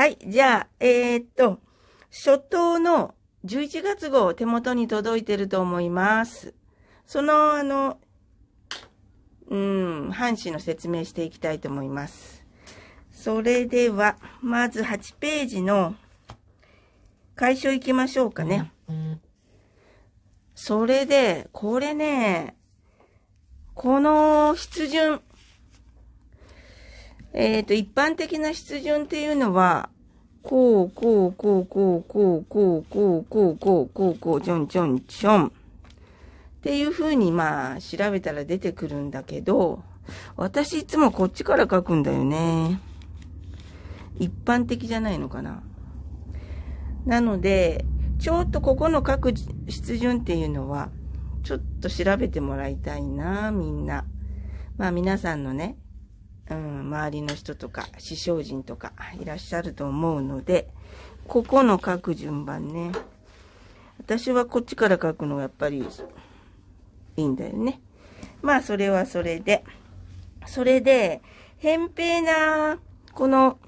はい。じゃあ、えー、っと、初頭の11月号手元に届いてると思います。その、あの、うん、半紙の説明していきたいと思います。それでは、まず8ページの解消いきましょうかね。それで、これね、この筆順、えっ、ー、と、一般的な出順っていうのは、こう、こう、こう、こう、こう、こう、こう、こう、こう、こう、こう、ちょんちょんちょん。っていう風に、まあ、調べたら出てくるんだけど、私いつもこっちから書くんだよね。一般的じゃないのかな。なので、ちょっとここの書く出順っていうのは、ちょっと調べてもらいたいな、みんな。まあ皆さんのね、うん、周りの人とか、師匠人とかいらっしゃると思うので、ここの書く順番ね。私はこっちから書くのがやっぱりいいんだよね。まあ、それはそれで。それで、扁平な、この、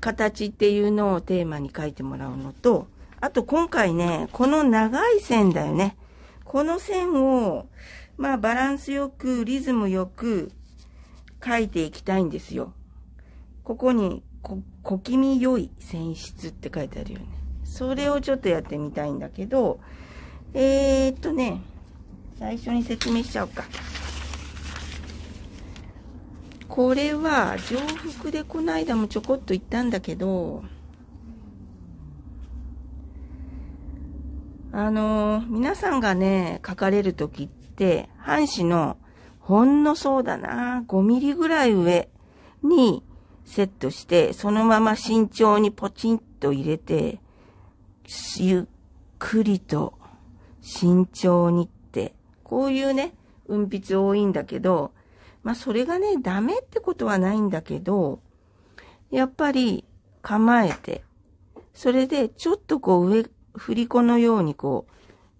形っていうのをテーマに書いてもらうのと、あと今回ね、この長い線だよね。この線を、まあバランスよく、リズムよく、書いていきたいんですよ。ここに、こ、小気味良い泉質って書いてあるよね。それをちょっとやってみたいんだけど、えー、っとね、最初に説明しちゃおうか。これは、上服でこの間もちょこっと言ったんだけど、あのー、皆さんがね、書かれるときって、半紙のほんのそうだな、5ミリぐらい上にセットして、そのまま慎重にポチンと入れて、ゆっくりと慎重にって、こういうね、運筆多いんだけど、まあそれがね、ダメってことはないんだけど、やっぱり構えて、それでちょっとこう上、振り子のようにこ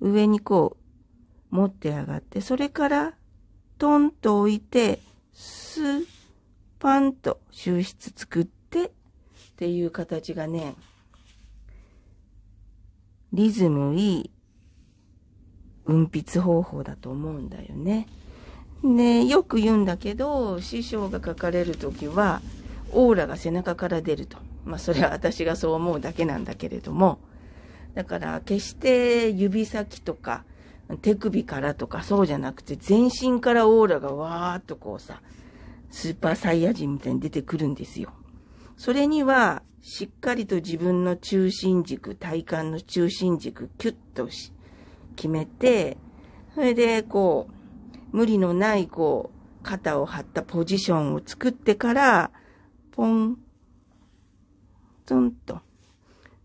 う、上にこう、持って上がって、それからトンと置いて、スパンと抽出作ってっていう形がね、リズムいい運筆方法だと思うんだよね。ねよく言うんだけど、師匠が書かれる時は、オーラが背中から出ると。まあ、それは私がそう思うだけなんだけれども、だから決して指先とか手首からとかそうじゃなくて、全身からオーラがわーっとこうさ、スーパーサイヤ人みたいに出てくるんですよ。それには、しっかりと自分の中心軸、体幹の中心軸、キュッとし、決めて、それで、こう、無理のない、こう、肩を張ったポジションを作ってから、ポン、トンと、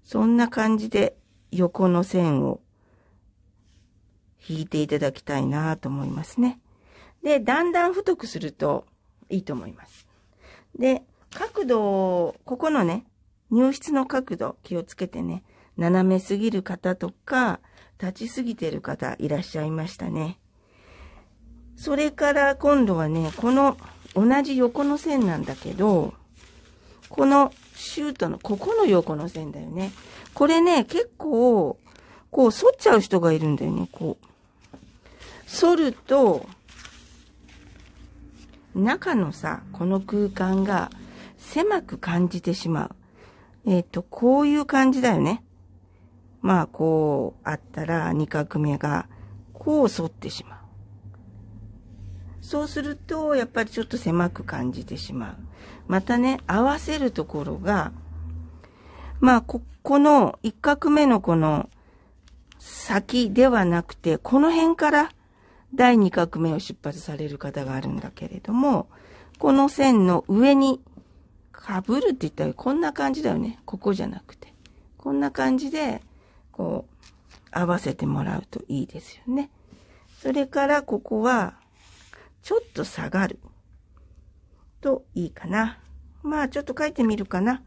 そんな感じで横の線を引いていただきたいなと思いますね。で、だんだん太くするといいと思います。で、角度を、ここのね、入室の角度気をつけてね、斜めすぎる方とか、立ちすぎてる方いらっしゃいましたね。それから今度はね、この同じ横の線なんだけど、このシュートのここの横の線だよね。これね、結構、こう反っちゃう人がいるんだよね、こう。反ると、中のさ、この空間が狭く感じてしまう。えっ、ー、と、こういう感じだよね。まあ、こうあったら2画目がこう反ってしまう。そうすると、やっぱりちょっと狭く感じてしまう。またね、合わせるところが、まあ、こ、この1画目のこの先ではなくて、この辺から第2画目を出発される方があるんだけれども、この線の上にかぶるって言ったらこんな感じだよね。ここじゃなくて。こんな感じで、こう、合わせてもらうといいですよね。それからここは、ちょっと下がる。といいかな。まあちょっと書いてみるかな。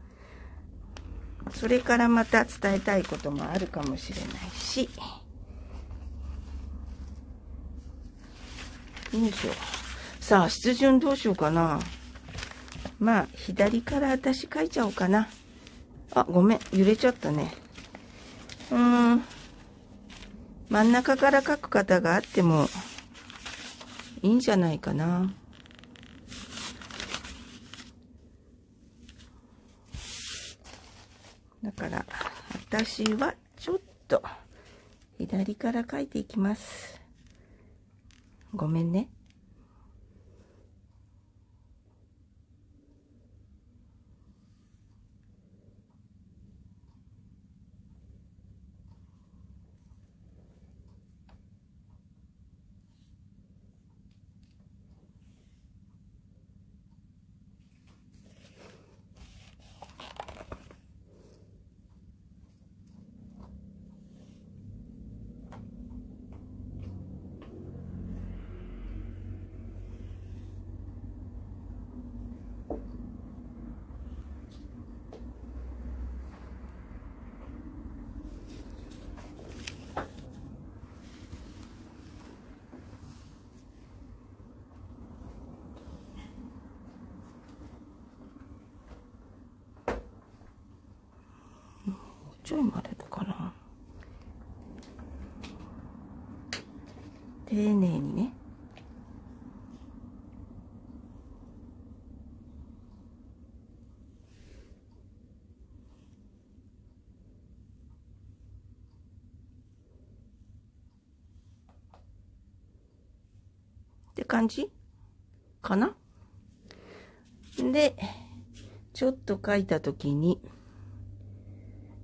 それからまた伝えたいこともあるかもしれないし。よいしょ。さあ、湿順どうしようかな。まあ、左から私書いちゃおうかな。あ、ごめん。揺れちゃったね。うーん。真ん中から書く方があっても、いいんじゃないかな。だから、私はちょっと、左から書いていきます。ごめんね。ちょいまでかな丁寧にねって感じかなで、ちょっと書いた時に、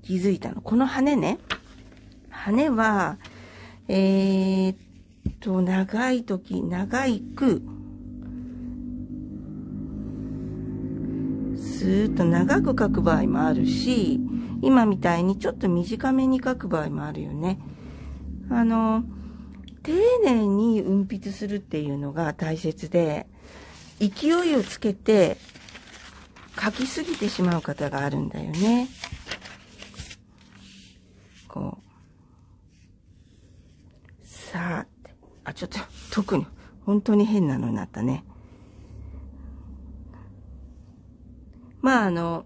気づいたの。この羽ね。羽は、えー、っと、長い時、長いく、スーッと長く書く場合もあるし、今みたいにちょっと短めに書く場合もあるよね。あの、丁寧に運筆するっていうのが大切で、勢いをつけて書きすぎてしまう方があるんだよね。こう、さあって、あ、ちょっと、特に、本当に変なのになったね。まあ、あの、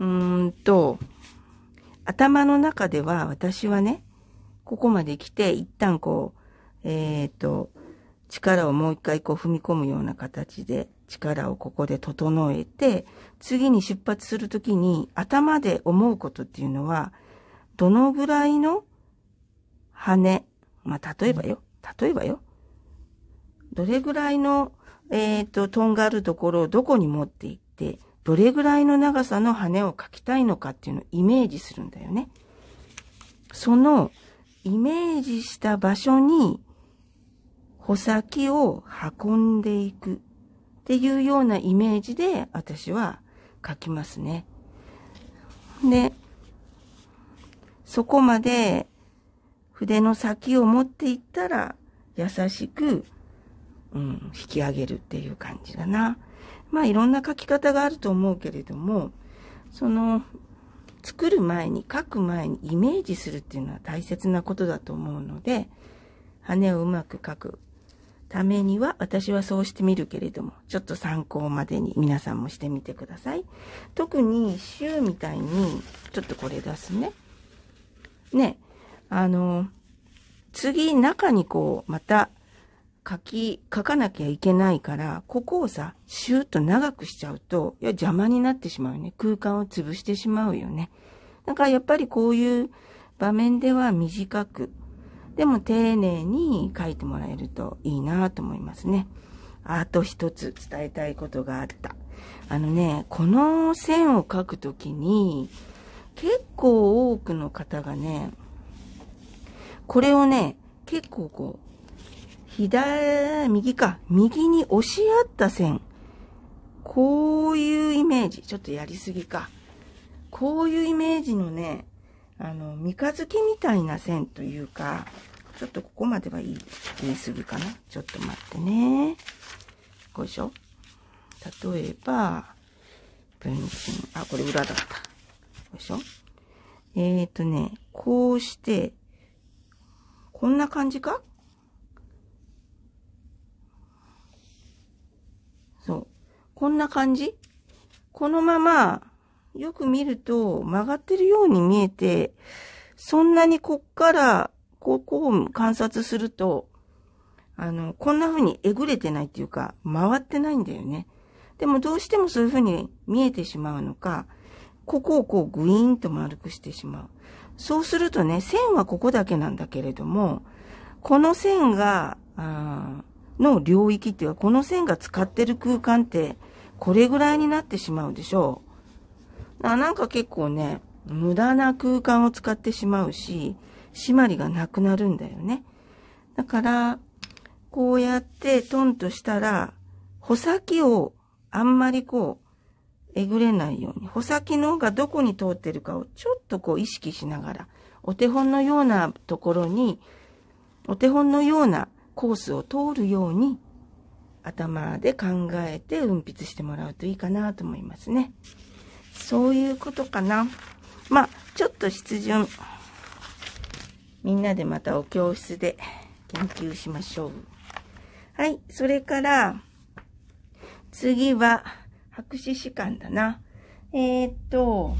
うーんと、頭の中では私はね、ここまで来て、一旦こう、えっ、ー、と、力をもう一回こう踏み込むような形で力をここで整えて、次に出発するときに頭で思うことっていうのはどのぐらいの羽、まあ、例えばよ、例えばよ、どれぐらいの、えっ、ー、と、とんがるところをどこに持っていって、どれぐらいの長さの羽を描きたいのかっていうのをイメージするんだよね。その、イメージした場所に、穂先を運んでいくっていうようなイメージで私は書きますね。で、そこまで筆の先を持っていったら優しく、うん、引き上げるっていう感じだな。まあいろんな書き方があると思うけれども、その、作る前に、書く前にイメージするっていうのは大切なことだと思うので、羽をうまく描くためには、私はそうしてみるけれども、ちょっと参考までに皆さんもしてみてください。特に、週みたいに、ちょっとこれ出すね。ね、あの、次中にこう、また書き、書かなきゃいけないから、ここをさ、シューッと長くしちゃうと、いや、邪魔になってしまうね。空間を潰してしまうよね。だからやっぱりこういう場面では短く、でも丁寧に書いてもらえるといいなと思いますね。あと一つ伝えたいことがあった。あのね、この線を書くときに、結構多くの方がね、これをね、結構こう、左、右か、右に押し合った線。こういうイメージ。ちょっとやりすぎか。こういうイメージのね、あの、三日月みたいな線というか、ちょっとここまではいい。言い過ぎかな。ちょっと待ってね。こでしょ。例えば、文鎮。あ、これ裏だった。うしょえっ、ー、とね、こうして、こんな感じかそう。こんな感じこのまま、よく見ると曲がってるように見えて、そんなにこっから、ここを観察すると、あの、こんな風にえぐれてないっていうか、回ってないんだよね。でもどうしてもそういう風に見えてしまうのか、ここをこうグイーンと丸くしてしまう。そうするとね、線はここだけなんだけれども、この線が、あの領域っていうか、この線が使ってる空間って、これぐらいになってしまうでしょう。なんか結構ね、無駄な空間を使ってしまうし、締まりがなくなるんだよね。だから、こうやってトンとしたら、穂先をあんまりこう、えぐれないように、穂先の方がどこに通ってるかをちょっとこう意識しながら、お手本のようなところに、お手本のようなコースを通るように、頭で考えて運筆してもらうといいかなと思いますね。そういうことかな。まあ、ちょっと湿潤。みんなでまたお教室で研究しましょう。はい、それから、次は、博士士官だな。えー、っと、